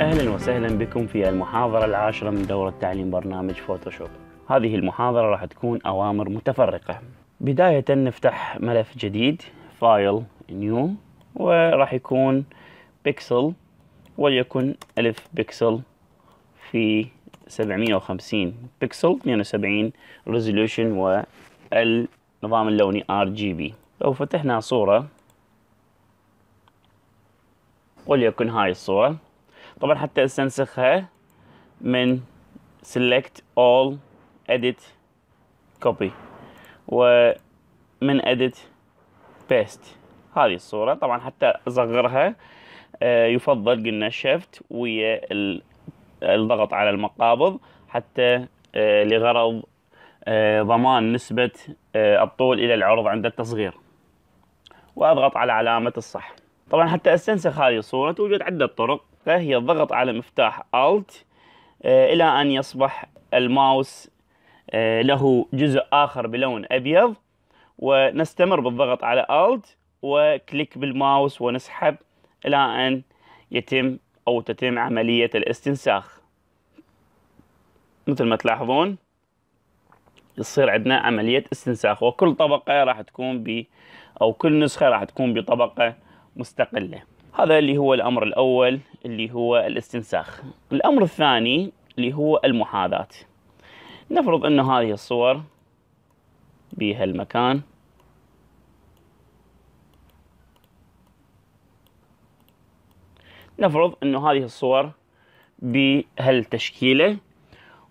أهلا وسهلا بكم في المحاضرة العاشرة من دورة تعليم برنامج فوتوشوب هذه المحاضرة راح تكون أوامر متفرقة بداية نفتح ملف جديد فايل نيو وراح يكون بيكسل وليكن ألف بيكسل في 750 بيكسل 72 ريزولوشن والنظام اللوني ار جي بي لو فتحنا صورة وليكن هاي الصورة طبعا حتى استنسخها من select all edit copy ومن edit paste هذه الصورة طبعا حتى اصغرها آه، يفضل قلنا shift ويا الضغط على المقابض حتى آه، لغرض آه، ضمان نسبة الطول إلى العرض عند التصغير وأضغط على علامة الصح طبعا حتى استنسخ هذه الصورة توجد عدة طرق هي الضغط على مفتاح Alt آه، إلى أن يصبح الماوس آه، له جزء آخر بلون أبيض ونستمر بالضغط على Alt وكليك بالماوس ونسحب إلى أن يتم أو تتم عملية الاستنساخ مثل ما تلاحظون يصير عندنا عملية استنساخ وكل طبقة راح تكون ب أو كل نسخة راح تكون بطبقة مستقلة هذا اللي هو الأمر الأول اللي هو الاستنساخ الأمر الثاني اللي هو المحاذاة نفرض أن هذه الصور بها المكان نفرض أنه هذه الصور بهالتشكيلة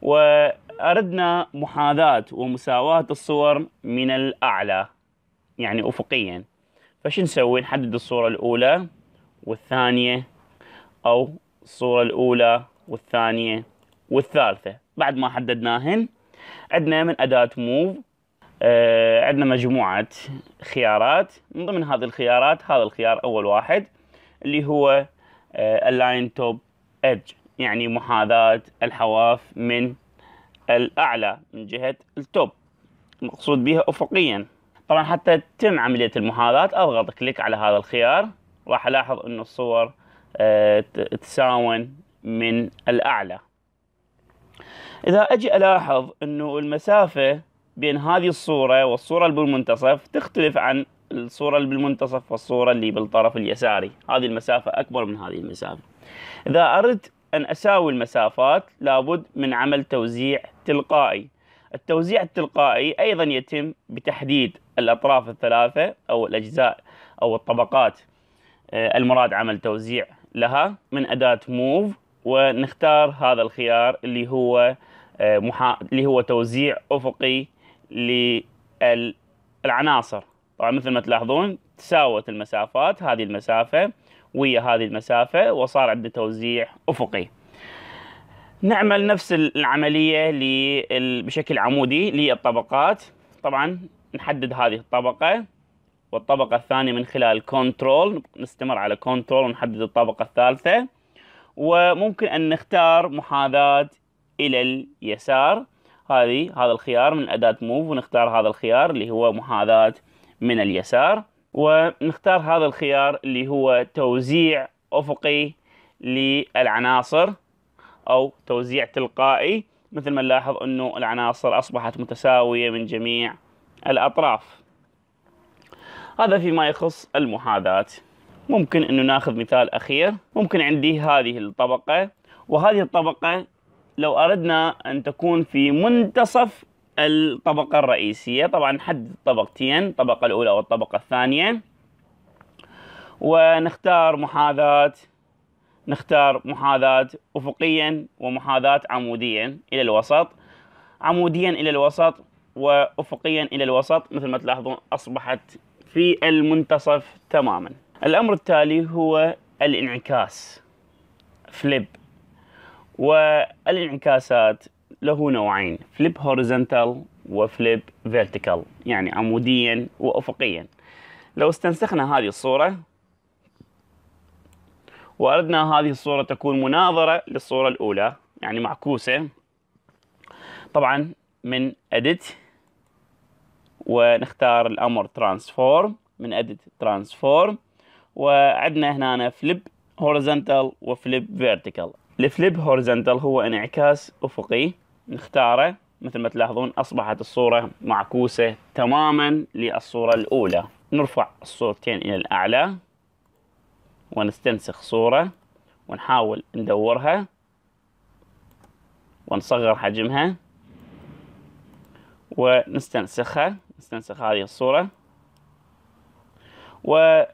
وأردنا محاذاة ومساواة الصور من الأعلى يعني أفقيا فشو نسوي نحدد الصورة الأولى والثانية أو الصورة الأولى والثانية والثالثة بعد ما حددناهن عندنا من أداة موف آه عندنا مجموعة خيارات من ضمن هذه الخيارات هذا الخيار أول واحد اللي هو اللاين توب ايدج يعني محاذاة الحواف من الأعلى من جهة التوب المقصود بها أفقيا طبعا حتى تتم عملية المحاذاة أضغط كليك على هذا الخيار راح الاحظ انه الصور آه، تساون من الاعلى اذا اجي الاحظ انه المسافه بين هذه الصوره والصوره اللي بالمنتصف تختلف عن الصوره اللي بالمنتصف والصوره اللي بالطرف اليساري هذه المسافه اكبر من هذه المسافه اذا اردت ان اساوي المسافات لابد من عمل توزيع تلقائي التوزيع التلقائي ايضا يتم بتحديد الاطراف الثلاثه او الاجزاء او الطبقات آه، المراد عمل توزيع لها من أداة موف ونختار هذا الخيار اللي هو آه، محا... اللي هو توزيع أفقي للعناصر طبعا مثل ما تلاحظون تساوت المسافات هذه المسافة ويا هذه المسافة وصار عندنا توزيع أفقي نعمل نفس العملية بشكل عمودي للطبقات طبعا نحدد هذه الطبقة والطبقة الثانية من خلال كنترول نستمر على كنترول ونحدد الطبقة الثالثة وممكن أن نختار محاذاة إلى اليسار هذه هذا الخيار من أداة موف ونختار هذا الخيار اللي هو محاذاة من اليسار ونختار هذا الخيار اللي هو توزيع أفقي للعناصر أو توزيع تلقائي مثل ما نلاحظ أنه العناصر أصبحت متساوية من جميع الأطراف هذا فيما يخص المحاذاة ممكن انه ناخذ مثال اخير ممكن عندي هذه الطبقة وهذه الطبقة لو اردنا ان تكون في منتصف الطبقة الرئيسية طبعا نحدد طبقتين الطبقة الاولى والطبقة الثانية ونختار محاذاة نختار محاذاة افقيا ومحاذاة عموديا الى الوسط عموديا الى الوسط وافقيا الى الوسط مثل ما تلاحظون اصبحت في المنتصف تماما الأمر التالي هو الانعكاس فليب والانعكاسات له نوعين فليب هوريزونتال وفليب فيرتيكال يعني عموديا وأفقيا لو استنسخنا هذه الصورة وأردنا هذه الصورة تكون مناظرة للصورة الأولى يعني معكوسة طبعا من edit ونختار الامر ترانسفورم من اديت ترانسفورم وعندنا هنا فليب هوريزونتال وفليب فيرتيكال الفليب هوريزونتال هو انعكاس افقي نختاره مثل ما تلاحظون اصبحت الصوره معكوسه تماما للصوره الاولى نرفع الصورتين الى الاعلى ونستنسخ صوره ونحاول ندورها ونصغر حجمها ونستنسخها نستنسخ هذه الصورة وإذا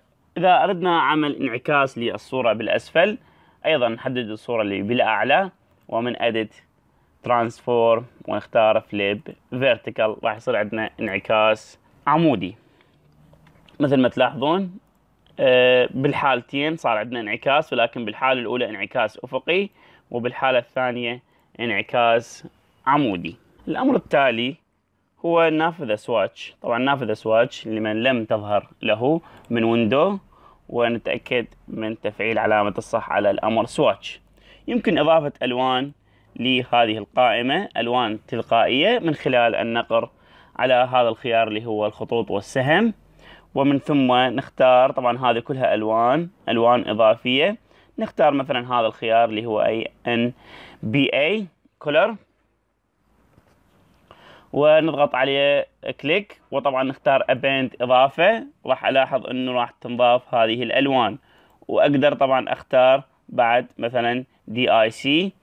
أردنا عمل انعكاس للصورة بالأسفل أيضا نحدد الصورة اللي بالأعلى ومن أدت ترانسفورم ونختار فليب فيرتيكال راح يصير عندنا انعكاس عمودي مثل ما تلاحظون آه، بالحالتين صار عندنا انعكاس ولكن بالحالة الأولى انعكاس أفقي وبالحالة الثانية انعكاس عمودي الأمر التالي هو نافذة سواتش طبعا نافذة سواتش لمن لم تظهر له من ويندو ونتأكد من تفعيل علامة الصح على الأمر سواتش يمكن إضافة ألوان لهذه القائمة ألوان تلقائية من خلال النقر على هذا الخيار اللي هو الخطوط والسهم ومن ثم نختار طبعا هذه كلها ألوان ألوان إضافية نختار مثلا هذا الخيار اللي هو أي ان بي اي كولر ونضغط عليه كليك وطبعا نختار ابند اضافه راح الاحظ انه راح تنضاف هذه الالوان واقدر طبعا اختار بعد مثلا دي اي سي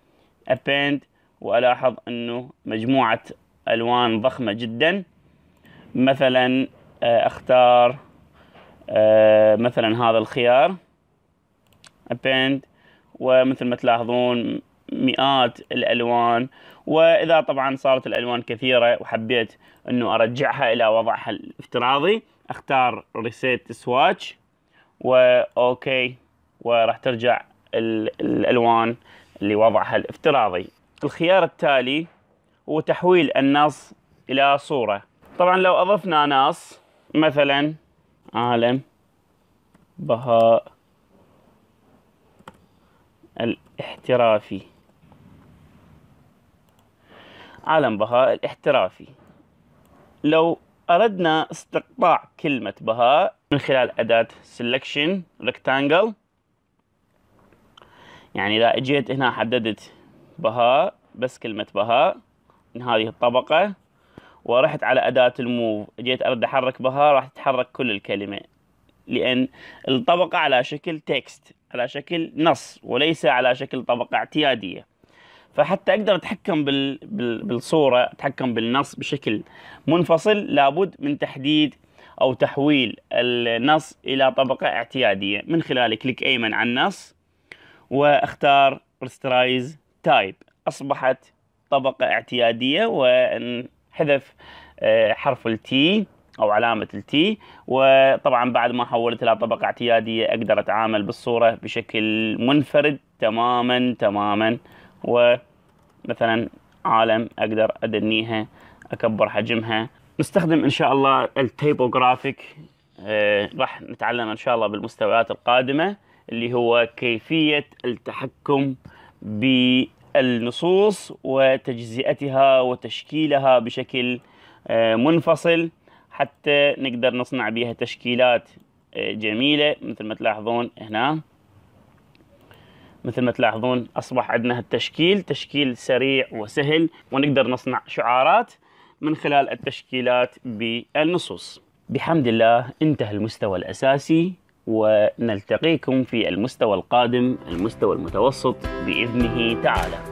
ابند والاحظ انه مجموعه الوان ضخمه جدا مثلا آه، اختار آه، مثلا هذا الخيار ابند ومثل ما تلاحظون مئات الالوان واذا طبعا صارت الالوان كثيره وحبيت انه ارجعها الى وضعها الافتراضي اختار ريسيت سواتش واوكي وراح ترجع الالوان لوضعها الافتراضي الخيار التالي هو تحويل النص الى صوره طبعا لو اضفنا نص مثلا عالم بهاء الاحترافي عالم بهاء الاحترافي لو أردنا استقطاع كلمة بهاء من خلال أداة selection rectangle يعني إذا أجيت هنا حددت بهاء بس كلمة بهاء من هذه الطبقة ورحت على أداة الموف أجيت أرد أحرك بهاء راح تتحرك كل الكلمة لأن الطبقة على شكل تكست على شكل نص وليس على شكل طبقة اعتيادية فحتى اقدر اتحكم بال... بال... بالصوره اتحكم بالنص بشكل منفصل لابد من تحديد او تحويل النص الى طبقه اعتياديه من خلال كليك ايمن على النص واختار رسترايز تايب اصبحت طبقه اعتياديه وانحذف آه، حرف التي او علامه التي وطبعا بعد ما حولت الى طبقه اعتياديه اقدر اتعامل بالصوره بشكل منفرد تماما تماما ومثلا عالم اقدر ادنيها اكبر حجمها نستخدم ان شاء الله التيبو جرافيك آه، راح نتعلم ان شاء الله بالمستويات القادمه اللي هو كيفيه التحكم بالنصوص وتجزئتها وتشكيلها بشكل آه، منفصل حتى نقدر نصنع بها تشكيلات آه، جميله مثل ما تلاحظون هنا مثل ما تلاحظون أصبح عندنا التشكيل تشكيل سريع وسهل ونقدر نصنع شعارات من خلال التشكيلات بالنصوص بحمد الله انتهى المستوى الأساسي ونلتقيكم في المستوى القادم المستوى المتوسط بإذنه تعالى